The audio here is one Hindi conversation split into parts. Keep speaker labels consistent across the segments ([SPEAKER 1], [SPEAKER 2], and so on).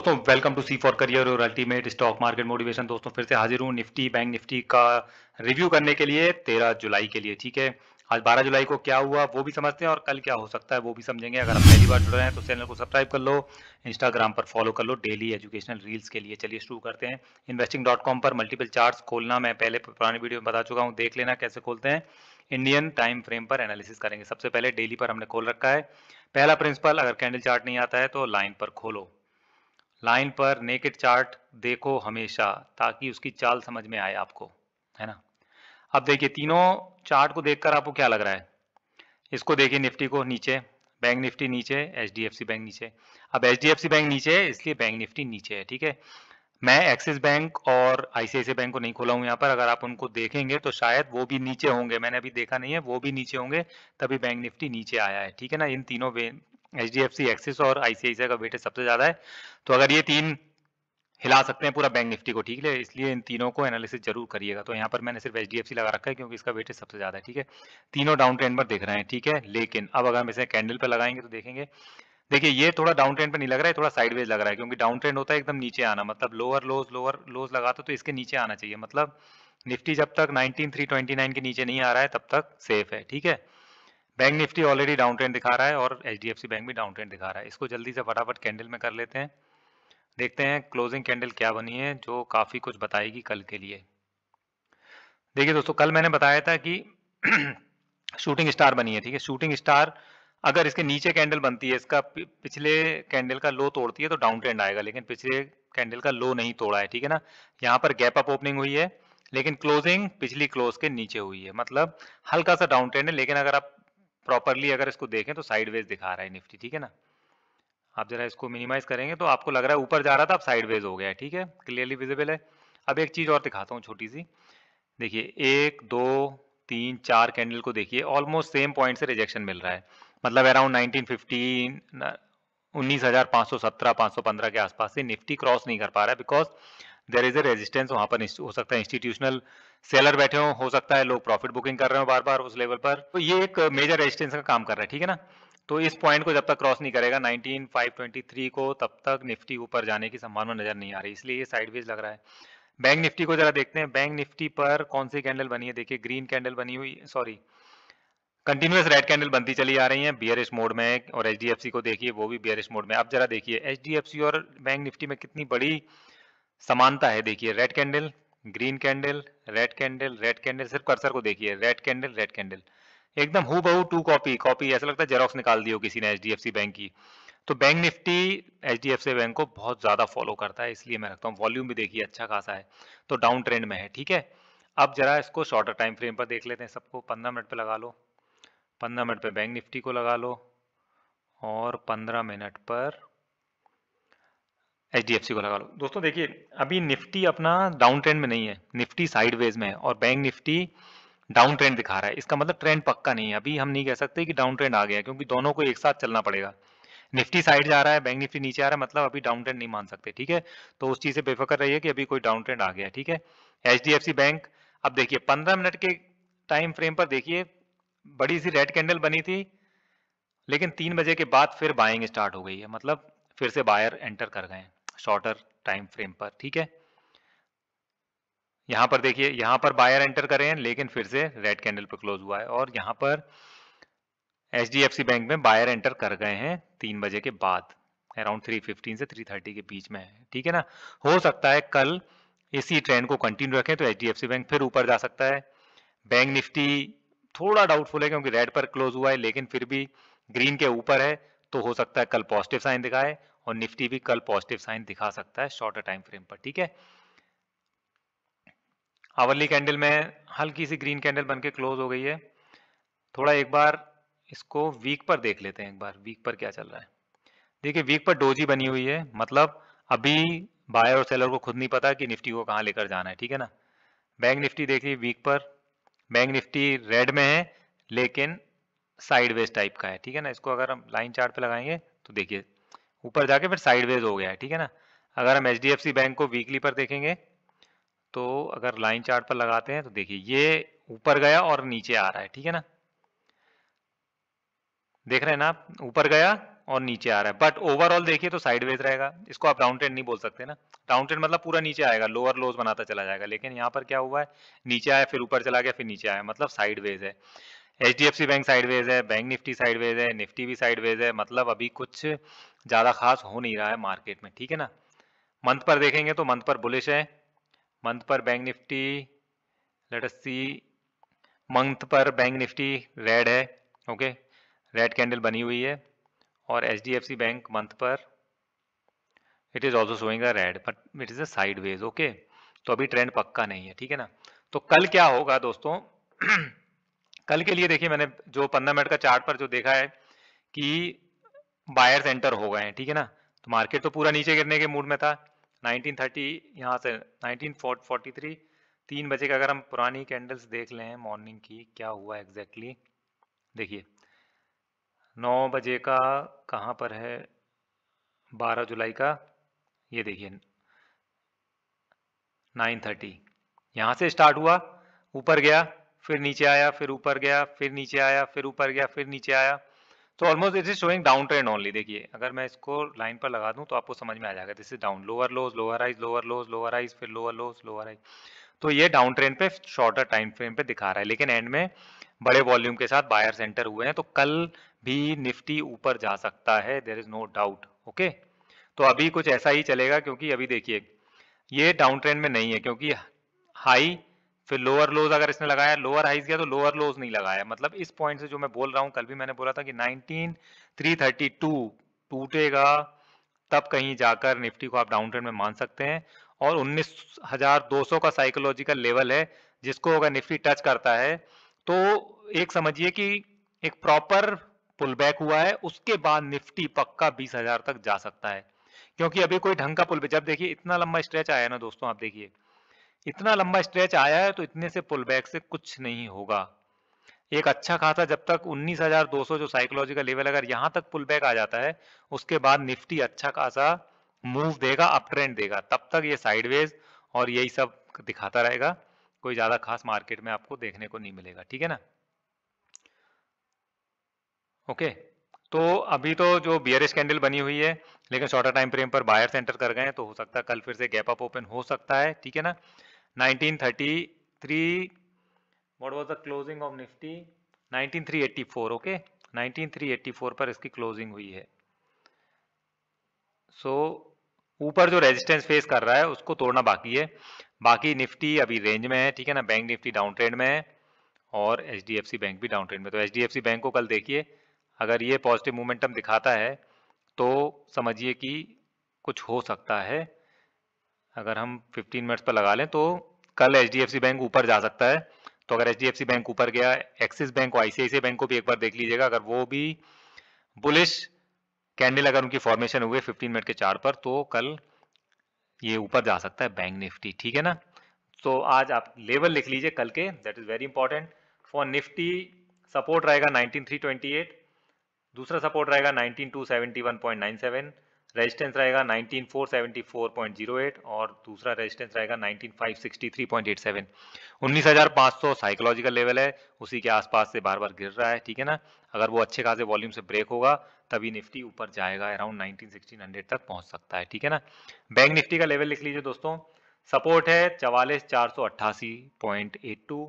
[SPEAKER 1] दोस्तों welcome to C for career और अल्टीमेट स्टॉक मार्केट मोटिवेशन दोस्तों फिर से हाजिर हूँ निफ्टी बैंक निफ्टी का रिव्यू करने के लिए तेरह जुलाई के लिए ठीक है आज 12 जुलाई को क्या हुआ वो भी समझते हैं और कल क्या हो सकता है वो भी समझेंगे अगर आप पहली बार जुड़ रहे हैं तो चैनल को सब्सक्राइब कर लो इंस्टाग्राम पर फॉलो कर लो डेली एजुकेशनल रील्स के लिए चलिए शुरू करते हैं इन्वेस्टिंग पर मल्टीपल चार्ट खोलना मैं पहले पुराने वीडियो में बता चुका हूँ देख लेना कैसे खोलते हैं इंडियन टाइम फ्रेम पर एनालिसिस करेंगे सबसे पहले डेली पर हमने खोल रखा है पहला प्रिंसिपल अगर कैंडल चार्ट नहीं आता है तो लाइन पर खोलो लाइन पर नेकेड चार्ट देखो हमेशा ताकि उसकी चाल समझ में आए आपको है ना अब देखिए तीनों चार्ट को देखकर आपको क्या लग रहा है इसको देखिए निफ्टी को नीचे बैंक निफ्टी नीचे एच बैंक नीचे अब एच बैंक नीचे है इसलिए बैंक निफ्टी नीचे है ठीक है मैं एक्सिस बैंक और आईसीआईसी बैंक को नहीं खोला हूं यहाँ पर अगर आप उनको देखेंगे तो शायद वो भी नीचे होंगे मैंने अभी देखा नहीं है वो भी नीचे होंगे तभी बैंक निफ्टी नीचे आया है ठीक है ना इन तीनों H D F C Axis और आईसीआईसीआई का वेट सबसे ज़्यादा है तो अगर ये तीन हिला सकते हैं पूरा बैंक निफ्टी को ठीक है इसलिए इन तीनों को एनालिसिस जरूर करिएगा तो यहाँ पर मैंने सिर्फ एच लगा रखा है क्योंकि इसका वेटेज सबसे ज़्यादा है ठीक है तीनों डाउन ट्रेंड पर देख रहे हैं ठीक है लेकिन अब अगर हम इसे कैंडल पर लगाएंगे तो देखेंगे देखिए ये थोड़ा डाउन ट्रेंड पर नहीं लग रहा है थोड़ा साइडवेज लग रहा है क्योंकि डाउन ट्रेंड होता है एकदम नीचे आना मतलब लोअर लोज लोअर लोज लगाते तो इसके नीचे आना चाहिए मतलब निफ्टी जब तक नाइन के नीचे नहीं आ रहा है तब तक सेफ है ठीक है bank Nifty already down trend दिखा रहा है और एच बैंक भी डाउन ट्रेंड दिखा रहा है इसको जल्दी से फटाफट कैंडल में कर लेते हैं देखते हैं क्लोजिंग कैंडल क्या बनी है जो काफ़ी कुछ बताएगी कल के लिए देखिए दोस्तों कल मैंने बताया था कि शूटिंग स्टार बनी है ठीक है शूटिंग स्टार अगर इसके नीचे कैंडल बनती है इसका पिछले कैंडल का लो तोड़ती है तो डाउन ट्रेंड आएगा लेकिन पिछले कैंडल का लो नहीं तोड़ा है ठीक है ना यहाँ पर गैप अप ओपनिंग हुई है लेकिन क्लोजिंग पिछली क्लोज के नीचे हुई है मतलब हल्का सा डाउन ट्रेंड है लेकिन अगर आप प्रॉपरली अगर इसको देखें तो साइडवेज दिखा रहा है निफ्टी ठीक है ना आप जरा इसको मिनिमाइज करेंगे तो आपको लग रहा है ऊपर जा रहा था अब साइडवेज हो गया ठीक है क्लियरली विजिबल है अब एक चीज़ और दिखाता हूँ छोटी सी देखिए एक दो तीन चार कैंडल को देखिए ऑलमोस्ट सेम पॉइंट से रिजेक्शन मिल रहा है मतलब अराउंड नाइनटीन फिफ्टीन के आसपास से निफ्टी क्रॉस नहीं कर पा रहा है because there is a resistance वहां पर हो सकता है इंस्टीट्यूशनल सेलर बैठे हो हो सकता है लोग प्रॉफिट बुकिंग कर रहे हो बार बार उस लेवल पर तो ये एक मेजर रेजिस्टेंस का काम कर रहा है ठीक है ना तो इस पॉइंट को जब तक क्रॉस नहीं करेगा 19523 को तब तक निफ्टी ऊपर जाने की संभावना नजर नहीं आ रही इसलिए ये साइडवेज लग रहा है बैंक निफ्टी को जरा देखते हैं बैंक निफ्टी पर कौन सी कैंडल बनी है देखिए ग्रीन कैंडल बनी हुई सॉरी कंटिन्यूस रेड कैंडल बनती चली आ रही है बियरिश मोड में और एच को देखिए वो भी बियरिश मोड में अब जरा देखिए एच और बैंक निफ्टी में कितनी बड़ी समानता है देखिए red candle green candle red candle red candle सिर्फ कर्सर को देखिए रेड कैंडल रेड कैंडल एकदम हु बहू टू कॉपी कॉपी ऐसा लगता है जेरोक्स निकाल दी हो किसी ने एच बैंक की तो बैंक निफ्टी एच बैंक को बहुत ज़्यादा फॉलो करता है इसलिए मैं रखता हूँ वॉल्यूम भी देखिए अच्छा खासा है तो डाउन ट्रेंड में है ठीक है अब जरा इसको शॉर्टर टाइम फ्रेम पर देख लेते हैं सबको पंद्रह मिनट पर लगा लो पंद्रह मिनट पर बैंक निफ्टी को लगा लो और पंद्रह मिनट पर एच को लगा लो दोस्तों देखिए अभी निफ्टी अपना डाउन ट्रेंड में नहीं है निफ्टी साइडवेज में है और बैंक निफ्टी डाउन ट्रेंड दिखा रहा है इसका मतलब ट्रेंड पक्का नहीं है अभी हम नहीं कह सकते कि डाउन ट्रेंड आ गया क्योंकि दोनों को एक साथ चलना पड़ेगा निफ्टी साइड जा रहा है बैंक निफ्टी नीचे आ रहा है मतलब अभी डाउन ट्रेंड नहीं मान सकते ठीक है तो उस चीज़ से बेफिक्र रहिए कि अभी कोई डाउन ट्रेंड आ गया ठीक है एच बैंक अब देखिए पंद्रह मिनट के टाइम फ्रेम पर देखिए बड़ी सी रेड कैंडल बनी थी लेकिन तीन बजे के बाद फिर बाइंग स्टार्ट हो गई है मतलब फिर से बायर एंटर कर गए शॉर्टर टाइम फ्रेम पर ठीक है यहां पर देखिए यहां पर बायर एंटर कर रहे हैं लेकिन फिर से रेड कैंडल पर क्लोज हुआ है और यहां पर एच बैंक में बायर एंटर कर गए हैं तीन बजे के बाद अराउंड 315 से 330 के बीच में है ठीक है ना हो सकता है कल इसी ट्रेंड को कंटिन्यू रखें तो एच बैंक फिर ऊपर जा सकता है बैंक निफ्टी थोड़ा डाउटफुल है क्योंकि रेड पर क्लोज हुआ है लेकिन फिर भी ग्रीन के ऊपर है तो हो सकता है कल पॉजिटिव साइन दिखाए और निफ्टी भी कल पॉजिटिव साइन दिखा सकता है शॉर्टर टाइम फ्रेम पर ठीक है आवरली कैंडल में हल्की सी ग्रीन कैंडल बन के क्लोज हो गई है थोड़ा एक बार इसको वीक पर देख लेते हैं एक बार वीक पर क्या चल रहा है देखिए वीक पर डोजी बनी हुई है मतलब अभी बायर और सेलर को खुद नहीं पता कि निफ्टी को कहाँ लेकर जाना है ठीक है ना बैंक निफ्टी देखिए वीक पर बैंक निफ्टी रेड में है लेकिन साइडवेज टाइप का है ठीक है ना इसको अगर हम लाइन चार्ट पे लगाएंगे तो देखिए ऊपर जाके फिर साइडवेज हो गया है ठीक है ना अगर हम एच बैंक को वीकली पर देखेंगे तो अगर लाइन चार्ट पर लगाते हैं तो देखिए ये ऊपर गया और नीचे आ रहा है ठीक है ना देख रहे हैं ना आप ऊपर गया और नीचे आ रहा है बट ओवरऑल देखिए तो साइडवेज रहेगा इसको आप डाउन ट्रेंड नहीं बोल सकते ना डाउन ट्रेंड मतलब पूरा नीचे आएगा लोअर लोज बनाता चला जाएगा लेकिन यहाँ पर क्या हुआ है नीचे आया फिर ऊपर चला गया फिर नीचे आया मतलब साइडवेज है H D F C bank sideways है बैंक निफ्टी साइडवेज है निफ्टी भी साइडवेज है मतलब अभी कुछ ज़्यादा खास हो नहीं रहा है मार्केट में ठीक है ना मंथ पर देखेंगे तो मंथ पर बुलिश है मंथ पर bank Nifty let us see month पर बैंक निफ्टी रेड है ओके रेड कैंडल बनी हुई है और H D F C bank month पर it is also showing red but it is a side okay तो अभी ट्रेंड पक्का नहीं है ठीक है ना तो कल क्या होगा दोस्तों कल के लिए देखिए मैंने जो पंद्रह मिनट का चार्ट पर जो देखा है कि बायर्स एंटर हो गए हैं ठीक है ना तो मार्केट तो पूरा नीचे गिरने के मूड में था 1930 थर्टी यहाँ से नाइनटीन थ्री तीन बजे का अगर हम पुरानी कैंडल्स देख लें मॉर्निंग की क्या हुआ एग्जैक्टली देखिए नौ बजे का कहाँ पर है बारह जुलाई का ये देखिए 9:30 थर्टी यहाँ से स्टार्ट हुआ ऊपर गया फिर नीचे आया फिर ऊपर गया फिर नीचे आया फिर ऊपर गया फिर नीचे आया तो almost it is showing down trend only देखिए अगर मैं इसको लाइन पर लगा दूं तो आपको समझ में आ जाएगा this is down lower lows lower highs lower lows lower highs फिर लोअर लोज लोअर आइज तो ये डाउन ट्रेंड पे शॉर्टर टाइम फ्रेम पे दिखा रहा है लेकिन एंड में बड़े वॉल्यूम के साथ बायर सेंटर हुए हैं तो कल भी निफ्टी ऊपर जा सकता है there is no doubt okay तो अभी कुछ ऐसा ही चलेगा क्योंकि अभी देखिए ये डाउन ट्रेंड में नहीं है क्योंकि हाई फिर लोअर लोज अगर इसने लगाया लोअर हाइज गया तो लोअर लोज नहीं लगाया मतलब इस पॉइंट से जो मैं बोल रहा हूँ कल भी मैंने बोला था कि 19332 टूटेगा तब कहीं जाकर निफ्टी को आप डाउन ट्रेंड में मान सकते हैं और 19,200 का साइकोलॉजिकल लेवल है जिसको अगर निफ्टी टच करता है तो एक समझिए कि एक प्रॉपर पुल बैक हुआ है उसके बाद निफ्टी पक्का हजार तक जा सकता है क्योंकि अभी कोई ढंग का पुल जब देखिए इतना लंबा स्ट्रेच आया ना दोस्तों आप देखिए इतना लंबा स्ट्रेच आया है तो इतने से पुल बैक से कुछ नहीं होगा एक अच्छा खासा जब तक 19,200 जो साइकोलॉजिकल लेवल अगर यहां तक पुल बैक आ जाता है उसके बाद निफ्टी अच्छा खासा मूव देगा अप ट्रेंड देगा तब तक ये साइडवेज और यही सब दिखाता रहेगा कोई ज़्यादा खास मार्केट में आपको देखने को नहीं मिलेगा ठीक है ना ओके तो अभी तो जो बियरिश कैंडल बनी हुई है लेकिन शॉर्टर टाइम फ्रेम पर बायर सेंटर कर गए हैं तो हो सकता है कल फिर से गैप अप ओपन हो सकता है ठीक है ना 1933 what was the closing of nifty 19384 okay okay? 19384 पर इसकी क्लोजिंग हुई है सो so, ऊपर जो रेजिस्टेंस फेस कर रहा है उसको तोड़ना बाकी है बाकी निफ्टी अभी रेंज में है ठीक है ना बैंक निफ्टी डाउन ट्रेंड में है और एच बैंक भी डाउन ट्रेंड में तो एच बैंक को कल देखिए अगर ये पॉजिटिव मोमेंटम दिखाता है तो समझिए कि कुछ हो सकता है अगर हम 15 मिनट्स पर लगा लें तो कल एच बैंक ऊपर जा सकता है तो अगर एच बैंक ऊपर गया एक्सिस बैंक और आईसीआईसी बैंक को भी एक बार देख लीजिएगा अगर वो भी बुलिश कैंडल अगर उनकी फॉर्मेशन हुए 15 मिनट के चार पर तो कल ये ऊपर जा सकता है बैंक निफ्टी ठीक है ना तो आज आप लेवल लिख लीजिए कल के that is very important for Nifty support रहेगा नाइनटीन दूसरा सपोर्ट रहेगा नाइनटीन रेजिस्टेंस रहेगा 19474.08 और दूसरा रेजिस्टेंस रहेगा 19563.87 19500 साइकोलॉजिकल लेवल है उसी के आसपास से बार बार गिर रहा है ठीक है ना अगर वो अच्छे खासे वॉल्यूम से ब्रेक होगा तभी निफ्टी ऊपर जाएगा अराउंड 191600 तक पहुंच सकता है ठीक है ना बैंक निफ्टी का लेवल लिख लीजिए दोस्तों सपोर्ट है चवालीस चार सौ अट्ठासी पॉइंट एट टू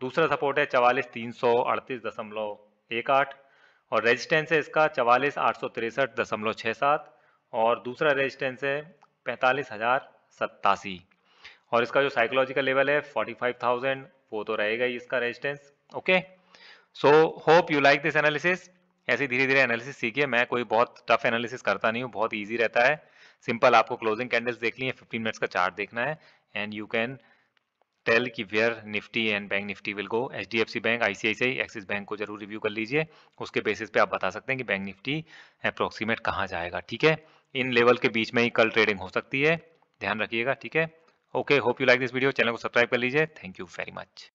[SPEAKER 1] दूसरा सपोर्ट है चवालीस तीन सौ अड़तीस दशमलव एक आठ और रेजिस्टेंस है इसका चवालीस आठ सौ तिरसठ दशमलव छः सात और दूसरा रेजिस्टेंस है पैंतालीस हज़ार सत्तासी और इसका जो साइकोलॉजिकल लेवल है फोर्टी फाइव थाउजेंड वो तो रहेगा ही इसका resistance okay so hope you like this analysis ऐसे धीरे धीरे एनालिसिस सीखिए मैं कोई बहुत टफ एनालिसिस करता नहीं हूँ बहुत ईजी रहता है सिंपल आपको क्लोजिंग कैंडल्स देख ली है फिफ्टीन मिनट्स का चार्ट देखना है एंड यू कैन टेल कि where Nifty and bank Nifty will go H D F C bank ICICI Axis bank को जरूर रिव्यू कर लीजिए उसके बेसिस पे आप बता सकते हैं कि बैंक निफ्टी अप्रोक्सीमेट कहाँ जाएगा ठीक है इन लेवल के बीच में ही कल ट्रेडिंग हो सकती है ध्यान रखिएगा ठीक है okay hope you like this video channel को सब्सक्राइब कर लीजिए थैंक यू वेरी मच